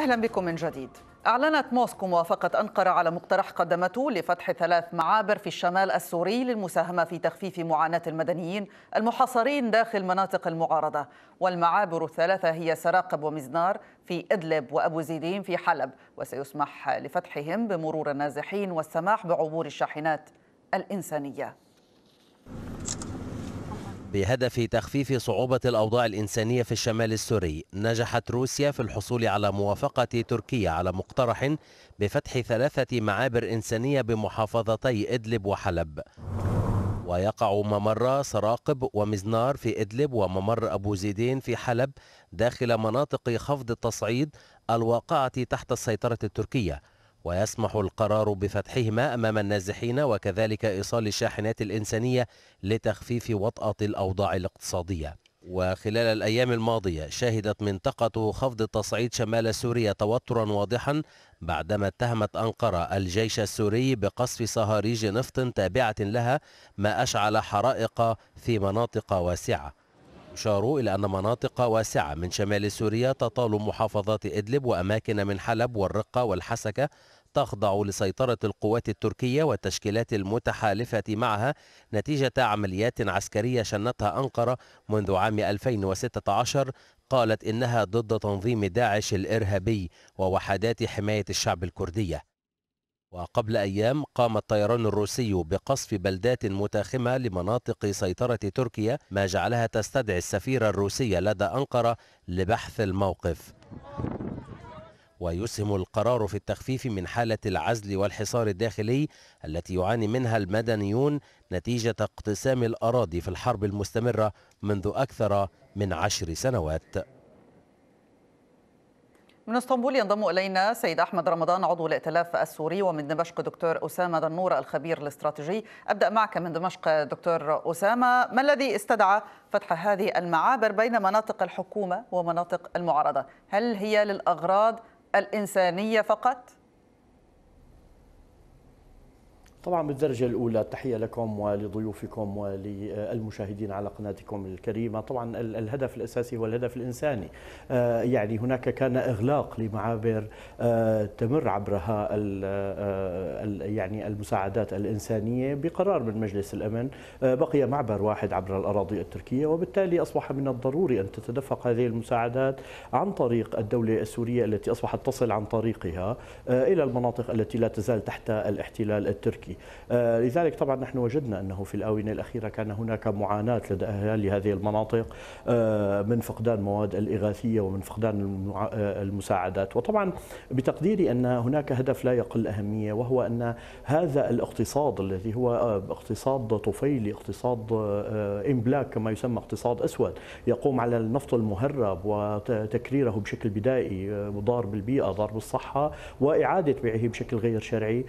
أهلا بكم من جديد أعلنت موسكو موافقة أنقرة على مقترح قدمته لفتح ثلاث معابر في الشمال السوري للمساهمة في تخفيف معاناة المدنيين المحاصرين داخل مناطق المعارضة والمعابر الثلاثة هي سراقب ومزنار في إدلب وأبو زيدين في حلب وسيسمح لفتحهم بمرور النازحين والسماح بعبور الشاحنات الإنسانية بهدف تخفيف صعوبة الأوضاع الإنسانية في الشمال السوري نجحت روسيا في الحصول على موافقة تركيا على مقترح بفتح ثلاثة معابر إنسانية بمحافظتي إدلب وحلب ويقع ممر سراقب ومزنار في إدلب وممر أبو زيدين في حلب داخل مناطق خفض التصعيد الواقعة تحت السيطرة التركية ويسمح القرار بفتحهما أمام النازحين وكذلك إيصال الشاحنات الإنسانية لتخفيف وطأة الأوضاع الاقتصادية وخلال الأيام الماضية شهدت منطقة خفض التصعيد شمال سوريا توترا واضحا بعدما اتهمت أنقرة الجيش السوري بقصف صهاريج نفط تابعة لها ما أشعل حرائق في مناطق واسعة يشار إلى أن مناطق واسعة من شمال سوريا تطال محافظات إدلب وأماكن من حلب والرقة والحسكة تخضع لسيطرة القوات التركية والتشكيلات المتحالفة معها نتيجة عمليات عسكرية شنتها أنقرة منذ عام 2016 قالت إنها ضد تنظيم داعش الإرهابي ووحدات حماية الشعب الكردية وقبل أيام قام الطيران الروسي بقصف بلدات متاخمة لمناطق سيطرة تركيا ما جعلها تستدعي السفيرة الروسية لدى أنقرة لبحث الموقف ويسهم القرار في التخفيف من حالة العزل والحصار الداخلي التي يعاني منها المدنيون نتيجة اقتسام الأراضي في الحرب المستمرة منذ أكثر من عشر سنوات من اسطنبول ينضم الينا سيد احمد رمضان عضو الائتلاف السوري ومن دمشق دكتور اسامه دنور الخبير الاستراتيجي ابدا معك من دمشق دكتور اسامه ما الذي استدعى فتح هذه المعابر بين مناطق الحكومه ومناطق المعارضه هل هي للاغراض الإنسانية فقط؟ طبعا بالدرجة الأولى تحية لكم ولضيوفكم وللمشاهدين على قناتكم الكريمة طبعا الهدف الأساسي هو الهدف الإنساني آه، يعني هناك كان إغلاق لمعابر آه، تمر عبرها آه، يعني المساعدات الإنسانية بقرار من مجلس الأمن بقي معبر واحد عبر الأراضي التركية وبالتالي أصبح من الضروري أن تتدفق هذه المساعدات عن طريق الدولة السورية التي أصبحت تصل عن طريقها إلى المناطق التي لا تزال تحت الاحتلال التركي الأمريكي آه، لذلك طبعا نحن وجدنا أنه في الآونة الأخيرة كان هناك معاناة لدى أهالي هذه المناطق آه، من فقدان مواد الإغاثية ومن فقدان آه، المساعدات وطبعا بتقديري أن هناك هدف لا يقل أهمية وهو أن هذا الاقتصاد الذي هو اقتصاد طفيلي اقتصاد إمبلاك كما يسمى اقتصاد أسود يقوم على النفط المهرب وتكريره بشكل بدائي ضار بالبيئة ضار بالصحة وإعادة بيعه بشكل غير شرعي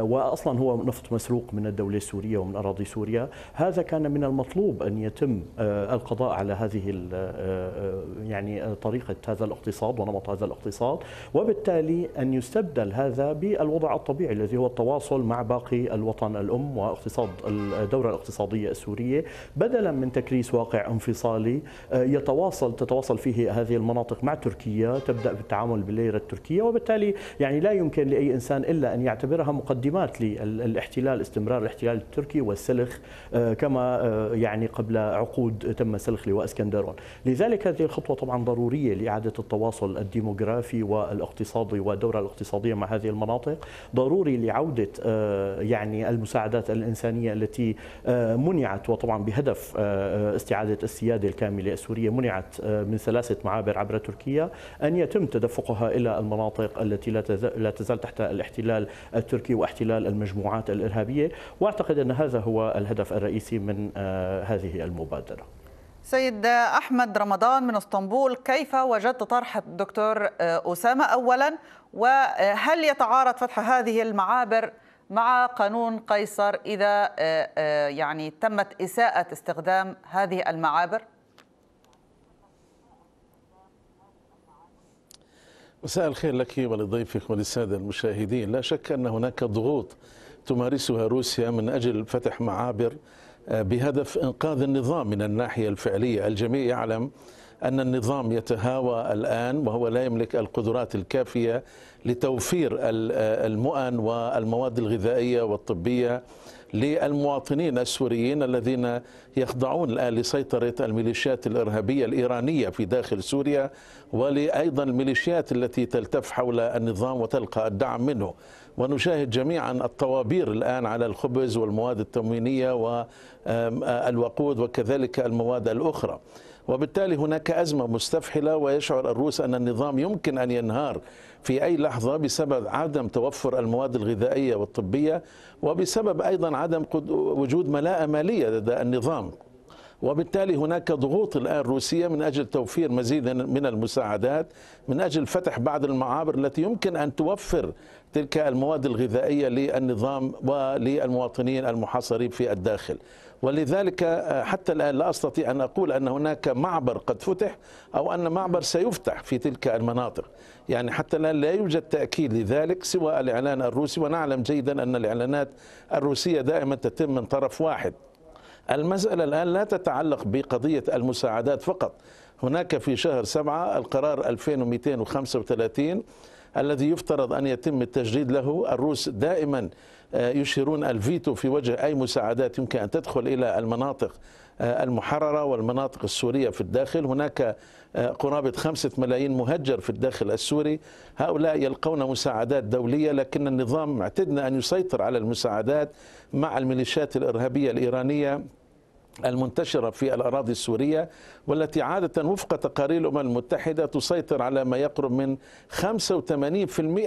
وأصلا هو نفط مسروق من الدولة السورية ومن أراضي سوريا هذا كان من المطلوب أن يتم آه، القضاء على هذه آه، آه، يعني طريقة هذا الاقتصاد ونمط هذا الاقتصاد وبالتالي أن يستبدل هذا بالوضع الطبيعي الذي هو التواصل مع باقي الوطن الأم واقتصاد الدورة الاقتصادية السورية بدلا من تكريس واقع انفصالي يتواصل تتواصل فيه هذه المناطق مع تركيا تبدأ بالتعامل بالليرة التركية وبالتالي يعني لا يمكن لأي إنسان إلا أن يعتبرها مقدمات لل الاحتلال استمرار الاحتلال التركي والسلخ آه، كما آه، يعني قبل عقود تم سلخ لواء اسكندرون لذلك هذه الخطوة طبعا ضرورية لإعادة التواصل الديموغرافي والاقتصادي والدورة الاقتصادية مع هذه المناطق ضروري لعودة آه، يعني المساعدات الإنسانية التي منعت وطبعا بهدف استعادة السيادة الكاملة السورية منعت من ثلاثه معابر عبر تركيا أن يتم تدفقها إلى المناطق التي لا تزال تحت الاحتلال التركي واحتلال المجموعة المجموعات الإرهابية وأعتقد أن هذا هو الهدف الرئيسي من آه، هذه المبادرة سيد أحمد رمضان من اسطنبول كيف وجدت طرح الدكتور آه، أسامة أولا وهل يتعارض فتح هذه المعابر مع قانون قيصر إذا آه، يعني تمت إساءة استخدام هذه المعابر؟ مساء الخير لك ولضيفك وللسادة المشاهدين لا شك أن هناك ضغوط تمارسها روسيا من أجل فتح معابر آه، بهدف إنقاذ النظام من الناحية الفعلية الجميع يعلم أن النظام يتهاوى الآن وهو لا يملك القدرات الكافية لتوفير المؤن والمواد الغذائية والطبية للمواطنين السوريين الذين يخضعون الآن لسيطرة الميليشيات الإرهابية الإيرانية في داخل سوريا ولأيضا الميليشيات التي تلتف حول النظام وتلقى الدعم منه ونشاهد جميعا الطوابير الآن على الخبز والمواد التموينية والوقود آه، وكذلك المواد الأخرى وبالتالي هناك أزمة مستفحلة ويشعر الروس أن النظام يمكن أن ينهار في أي لحظة بسبب عدم توفر المواد الغذائية والطبية وبسبب أيضا عدم وجود ملاءة مالية لدى النظام وبالتالي هناك ضغوط الآن روسية من أجل توفير مزيد من المساعدات من أجل فتح بعض المعابر التي يمكن أن توفر تلك المواد الغذائية للنظام وللمواطنين المحاصرين في الداخل ولذلك آه، حتى الآن لا أستطيع أن أقول أن هناك معبر قد فتح أو أن معبر سيفتح في تلك المناطق يعني حتى الآن لا يوجد تأكيد لذلك سوى الإعلان الروسي ونعلم جيدا أن الإعلانات الروسية دائما تتم من طرف واحد المسألة الآن لا تتعلق بقضية المساعدات فقط هناك في شهر سبعة القرار 2235 الذي يفترض أن يتم التجديد له الروس دائما آه، يشيرون الفيتو في وجه أي مساعدات يمكن أن تدخل إلى المناطق آه، المحررة والمناطق السورية في الداخل هناك آه، قرابة خمسة ملايين مهجر في الداخل السوري هؤلاء يلقون مساعدات دولية لكن النظام اعتدنا أن يسيطر على المساعدات مع الميليشيات الإرهابية الإيرانية المنتشرة في الأراضي السورية والتي عادة وفق تقارير الأمم المتحدة تسيطر على ما يقرب من 85%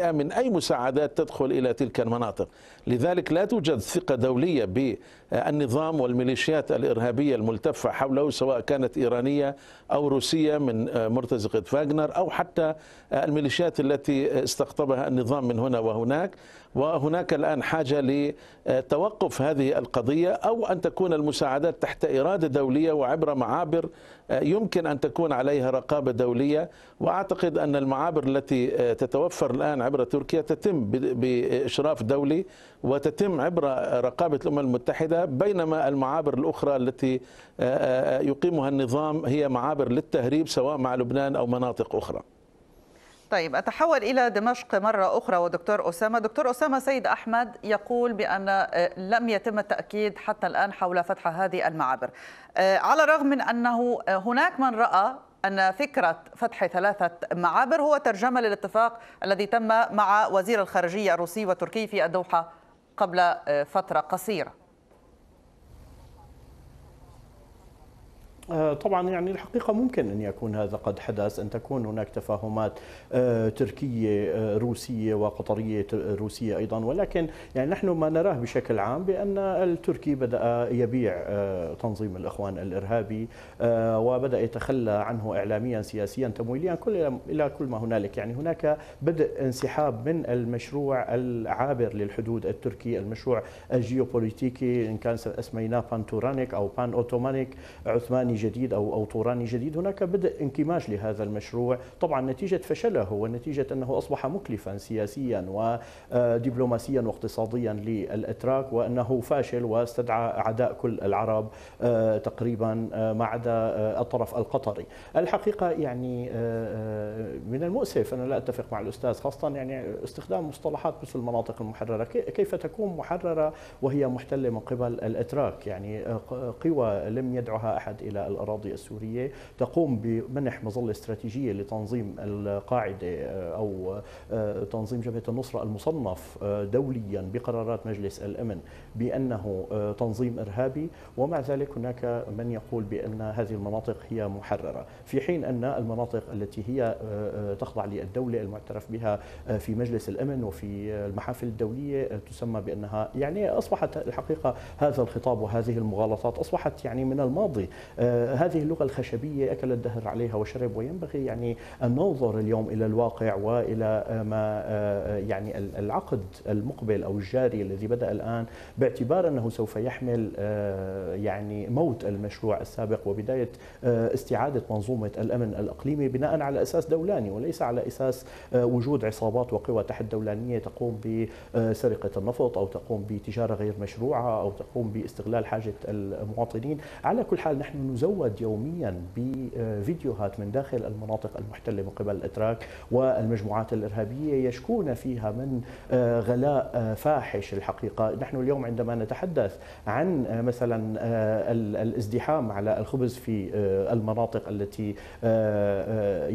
من أي مساعدات تدخل إلى تلك المناطق لذلك لا توجد ثقة دولية بالنظام والميليشيات الإرهابية الملتفة حوله سواء كانت إيرانية أو روسية من مرتزقة فاغنر أو حتى الميليشيات التي استقطبها النظام من هنا وهناك وهناك الآن حاجة لتوقف هذه القضية أو أن تكون المساعدات تحت تحت إرادة دولية وعبر معابر آه، يمكن أن تكون عليها رقابة دولية وأعتقد أن المعابر التي آه، تتوفر الآن عبر تركيا تتم بإشراف دولي وتتم عبر رقابة الأمم المتحدة بينما المعابر الأخرى التي آه، يقيمها النظام هي معابر للتهريب سواء مع لبنان أو مناطق أخرى طيب أتحول إلى دمشق مرة أخرى ودكتور أسامة دكتور أسامة سيد أحمد يقول بأن آه، لم يتم التأكيد حتى الآن حول فتح هذه المعابر آه، على الرغم من أنه آه، هناك من رأى أن فكرة فتح ثلاثة معابر هو ترجمة للاتفاق الذي تم مع وزير الخارجية الروسي وتركي في الدوحة قبل فترة قصيرة آه، طبعا يعني الحقيقة ممكن أن يكون هذا قد حدث أن تكون هناك تفاهمات آه، تركية آه، روسية وقطرية روسية أيضا ولكن يعني نحن ما نراه بشكل عام بأن التركي بدأ يبيع تنظيم الإخوان الإرهابي وبدأ يتخلى عنه إعلاميا سياسيا تمويليا كل إلى كل ما هنالك يعني هناك بدء انسحاب من المشروع العابر للحدود التركي المشروع الجيوبوليتيكي إن كان اسميناه بان تورانيك أو بان أوتومانيك عثماني طوراني جديد أو أو طوراني جديد هناك بدء انكماش لهذا المشروع طبعا نتيجة فشله ونتيجة أنه أصبح مكلفا سياسيا ودبلوماسيا واقتصاديا للأتراك وأنه فاشل واستدعى أعداء كل العرب آه، تقريبا آه، ما عدا آه، الطرف القطري الحقيقة يعني من المؤسف أنا لا أتفق مع الأستاذ خاصة يعني استخدام مصطلحات مثل المناطق المحررة كيف تكون محررة وهي محتلة من قبل الأتراك يعني قوى لم يدعها أحد إلى الأراضي السورية تقوم بمنح مظلة استراتيجية لتنظيم القاعدة آه، أو آه، تنظيم جبهة النصرة المصنف آه، دوليا بقرارات مجلس الأمن بأنه تنظيم إرهابي ومع ذلك هناك من يقول بأن هذه المناطق هي محررة في حين أن المناطق التي هي تخضع للدولة المعترف بها في مجلس الأمن وفي المحافل الدولية تسمى بأنها يعني أصبحت الحقيقة هذا الخطاب وهذه المغالطات أصبحت يعني من الماضي هذه اللغة الخشبية أكل الدهر عليها وشرب وينبغي يعني أن ننظر اليوم إلى الواقع وإلى ما آه، يعني العقد المقبل أو الجاري الذي بدأ الآن باعتبار أنه سوف يحمل آه، يعني موت المشروع السابق وبداية آه، استعادة منظومة الأمن الأقليمي بناء على أساس دولاني وليس على أساس وجود عصابات وقوى تحت دولانية تقوم بسرقة النفط أو تقوم بتجارة غير مشروعة أو تقوم باستغلال حاجة المواطنين على كل حال نحن يزود يوميا بفيديوهات من داخل المناطق المحتلة من قبل الأتراك والمجموعات الإرهابية يشكون فيها من آه، غلاء آه، فاحش الحقيقة نحن اليوم عندما نتحدث عن آه، مثلا الازدحام على الخبز في المناطق التي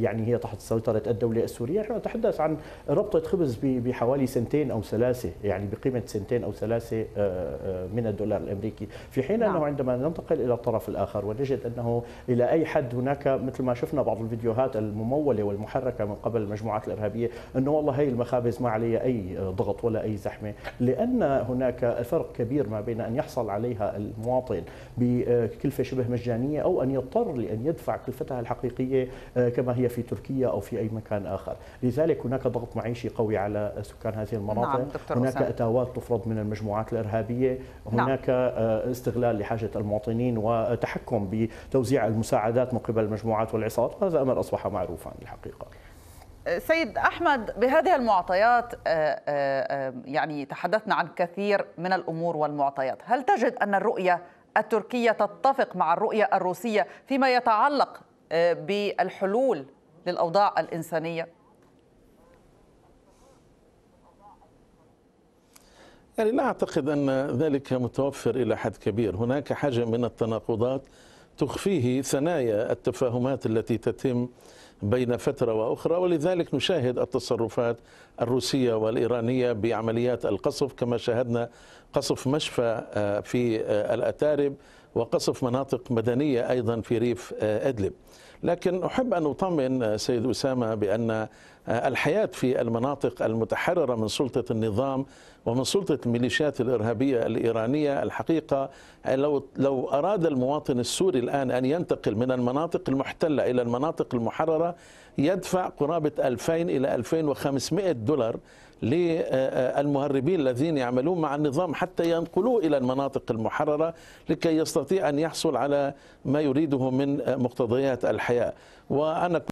يعني هي تحت سيطرة الدولة السورية نحن نتحدث عن ربطة خبز بحوالي سنتين أو ثلاثة يعني بقيمة سنتين أو ثلاثة من الدولار الأمريكي في حين أنه نعم. عندما ننتقل إلى الطرف الآخر ونجد نجد انه الى اي حد هناك مثل ما شفنا بعض الفيديوهات المموله والمحركه من قبل المجموعات الارهابيه انه والله هي المخابز ما عليها اي ضغط ولا اي زحمه لان هناك فرق كبير ما بين ان يحصل عليها المواطن بكلفه شبه مجانيه او ان يضطر لان يدفع كلفتها الحقيقيه آه، كما هي في تركيا او في اي مكان اخر لذلك هناك ضغط معيشي قوي على سكان هذه نعم، المناطق نعم دكتور هناك اتاوات تفرض من المجموعات الارهابيه نعم. هناك نعم. استغلال لحاجه المواطنين وتحكم توزيع المساعدات من قبل المجموعات والعصابات هذا أمر أصبح معروفا الحقيقة أه، سيد احمد بهذه المعطيات أه، أه، يعني تحدثنا عن كثير من الامور والمعطيات، هل تجد ان الرؤيه التركيه تتفق مع الرؤيه الروسيه فيما يتعلق بالحلول للاوضاع الانسانيه؟ يعني لا اعتقد ان ذلك متوفر الى حد كبير، هناك حجم من التناقضات تخفيه ثنايا التفاهمات التي تتم بين فتره واخرى ولذلك نشاهد التصرفات الروسيه والايرانيه بعمليات القصف كما شاهدنا قصف مشفى آه، في آه، الاتارب وقصف مناطق مدنيه ايضا في ريف آه، ادلب. لكن احب ان اطمن سيد اسامه بان الحياه في المناطق المتحرره من سلطه النظام ومن سلطة الميليشيات الإرهابية الإيرانية الحقيقة لو, لو أراد المواطن السوري الآن أن ينتقل من المناطق المحتلة إلى المناطق المحررة يدفع قرابة 2000 إلى 2500 دولار للمهربين الذين يعملون مع النظام حتى ينقلوه إلى المناطق المحررة لكي يستطيع أن يحصل على ما يريده من مقتضيات الحياة وأنا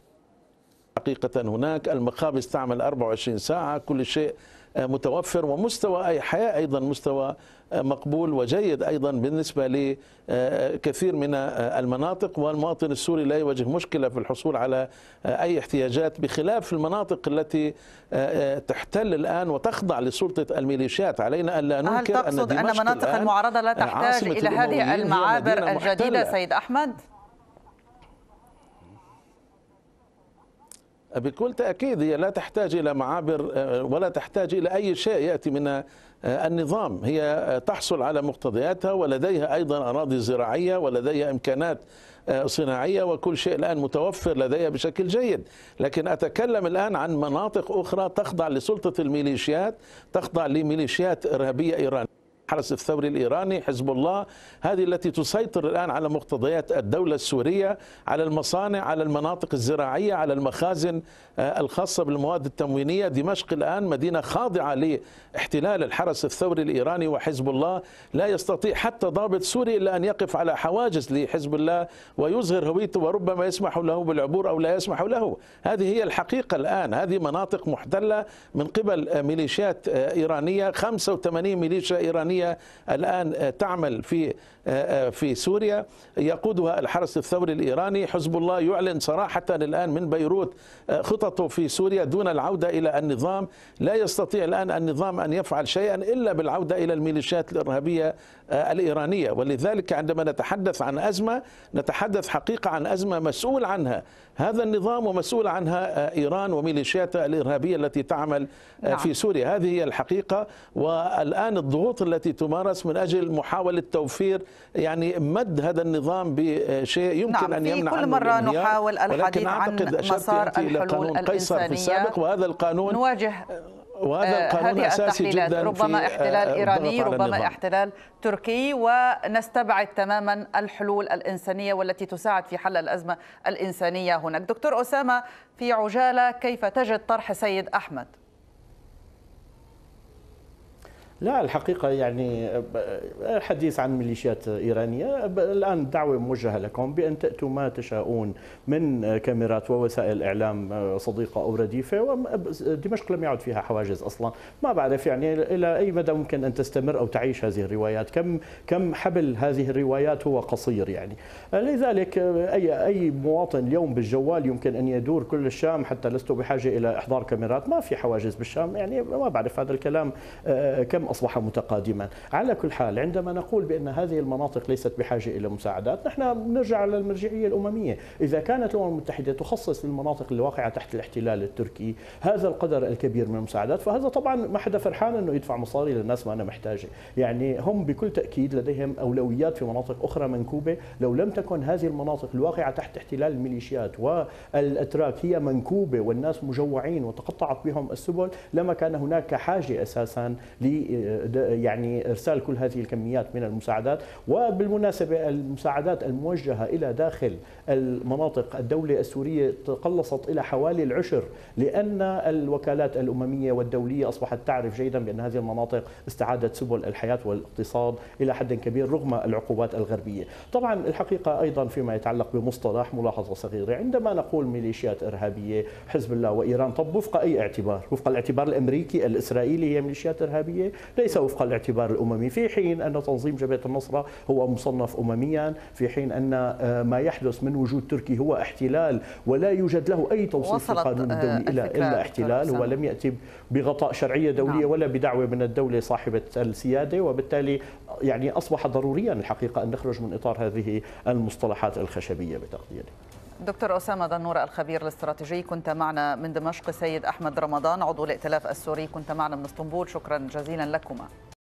حقيقة هناك المخابز تعمل 24 ساعة كل شيء متوفر ومستوى أي حياة أيضا مستوى مقبول وجيد أيضا بالنسبة لكثير من المناطق والمواطن السوري لا يواجه مشكلة في الحصول على أي احتياجات بخلاف المناطق التي تحتل الآن وتخضع لسلطة الميليشيات علينا ألا ننكر هل تقصد أن, أن مناطق المعارضة لا تحتاج إلى هذه المعابر الجديدة سيد أحمد؟ بكل تأكيد هي لا تحتاج إلى معابر آه، ولا تحتاج إلى أي شيء يأتي من آه، النظام هي تحصل على مقتضياتها ولديها أيضا أراضي زراعية ولديها إمكانات آه، صناعية وكل شيء الآن متوفر لديها بشكل جيد لكن أتكلم الآن عن مناطق أخرى تخضع لسلطة الميليشيات تخضع لميليشيات إرهابية إيرانية الحرس الثوري الإيراني حزب الله هذه التي تسيطر الآن على مقتضيات الدولة السورية على المصانع على المناطق الزراعية على المخازن آه، الخاصة بالمواد التموينية دمشق الآن مدينة خاضعة لاحتلال الحرس الثوري الإيراني وحزب الله لا يستطيع حتى ضابط سوري إلا أن يقف على حواجز لحزب الله ويظهر هويته وربما يسمح له بالعبور أو لا يسمح له هذه هي الحقيقة الآن هذه مناطق محتلة من قبل ميليشيات آه، إيرانية 85 ميليشيا إيرانية العسكرية الآن آه، تعمل في آه، آه، في سوريا يقودها الحرس الثوري الإيراني حزب الله يعلن صراحة الآن من بيروت خططه في سوريا دون العودة إلى النظام لا يستطيع الآن النظام أن يفعل شيئا إلا بالعودة إلى الميليشيات الإرهابية آه، الإيرانية ولذلك عندما نتحدث عن أزمة نتحدث حقيقة عن أزمة مسؤول عنها هذا النظام ومسؤول عنها آه، إيران وميليشياتها الإرهابية التي تعمل آه، نعم. في سوريا هذه هي الحقيقة والآن الضغوط التي تمارس من أجل محاولة توفير يعني مد هذا النظام بشيء يمكن نعم. أن يمنع كل مرة نحاول الحديث ولكن عن مسار الحلول الإنسانية وهذا القانون نواجه وهذا آه، القانون اساسي جدا ربما في آه، احتلال ايراني ربما احتلال تركي ونستبعد تماما الحلول الانسانيه والتي تساعد في حل الازمه الانسانيه هناك دكتور اسامه في عجاله كيف تجد طرح سيد احمد لا الحقيقة يعني الحديث عن ميليشيات إيرانية الآن الدعوة موجهة لكم بأن تأتوا ما تشاءون من كاميرات ووسائل إعلام صديقة أو رديفة دمشق لم يعد فيها حواجز أصلا ما بعرف يعني إلى أي مدى ممكن أن تستمر أو تعيش هذه الروايات كم كم حبل هذه الروايات هو قصير يعني لذلك أي أي مواطن اليوم بالجوال يمكن أن يدور كل الشام حتى لست بحاجة إلى إحضار كاميرات ما في حواجز بالشام يعني ما بعرف هذا الكلام آه، كم أصبح متقادما على كل حال عندما نقول بأن هذه المناطق ليست بحاجة إلى مساعدات نحن نرجع على المرجعية الأممية إذا كانت الأمم المتحدة تخصص للمناطق الواقعة تحت الاحتلال التركي هذا القدر الكبير من المساعدات فهذا طبعا ما حدا فرحان أنه يدفع مصاري للناس ما أنا محتاجة يعني هم بكل تأكيد لديهم أولويات في مناطق أخرى منكوبة لو لم تكن هذه المناطق الواقعة تحت احتلال الميليشيات والأتراك هي منكوبة والناس مجوعين وتقطعت بهم السبل لما كان هناك حاجة أساسا لي يعني ارسال كل هذه الكميات من المساعدات وبالمناسبه المساعدات الموجهه الى داخل المناطق الدوله السوريه تقلصت الى حوالي العشر لان الوكالات الامميه والدوليه اصبحت تعرف جيدا بان هذه المناطق استعادت سبل الحياه والاقتصاد الى حد كبير رغم العقوبات الغربيه. طبعا الحقيقه ايضا فيما يتعلق بمصطلح ملاحظه صغيره، عندما نقول ميليشيات ارهابيه حزب الله وايران، طب وفق اي اعتبار؟ وفق الاعتبار الامريكي الاسرائيلي هي ميليشيات ارهابيه ليس وفق الاعتبار الأممي في حين أن تنظيم جبهة النصرة هو مصنف أمميا في حين أن آه، ما يحدث من وجود تركي هو احتلال ولا يوجد له أي توصيف في القانون الدولي آه، إلا, إلا احتلال هو لم يأتي بغطاء شرعية دولية نعم. ولا بدعوة من الدولة صاحبة السيادة وبالتالي يعني أصبح ضروريا الحقيقة أن نخرج من إطار هذه المصطلحات الخشبية بتقديري دكتور أسامة دنور الخبير الاستراتيجي كنت معنا من دمشق سيد أحمد رمضان عضو الائتلاف السوري كنت معنا من اسطنبول شكرا جزيلا لكما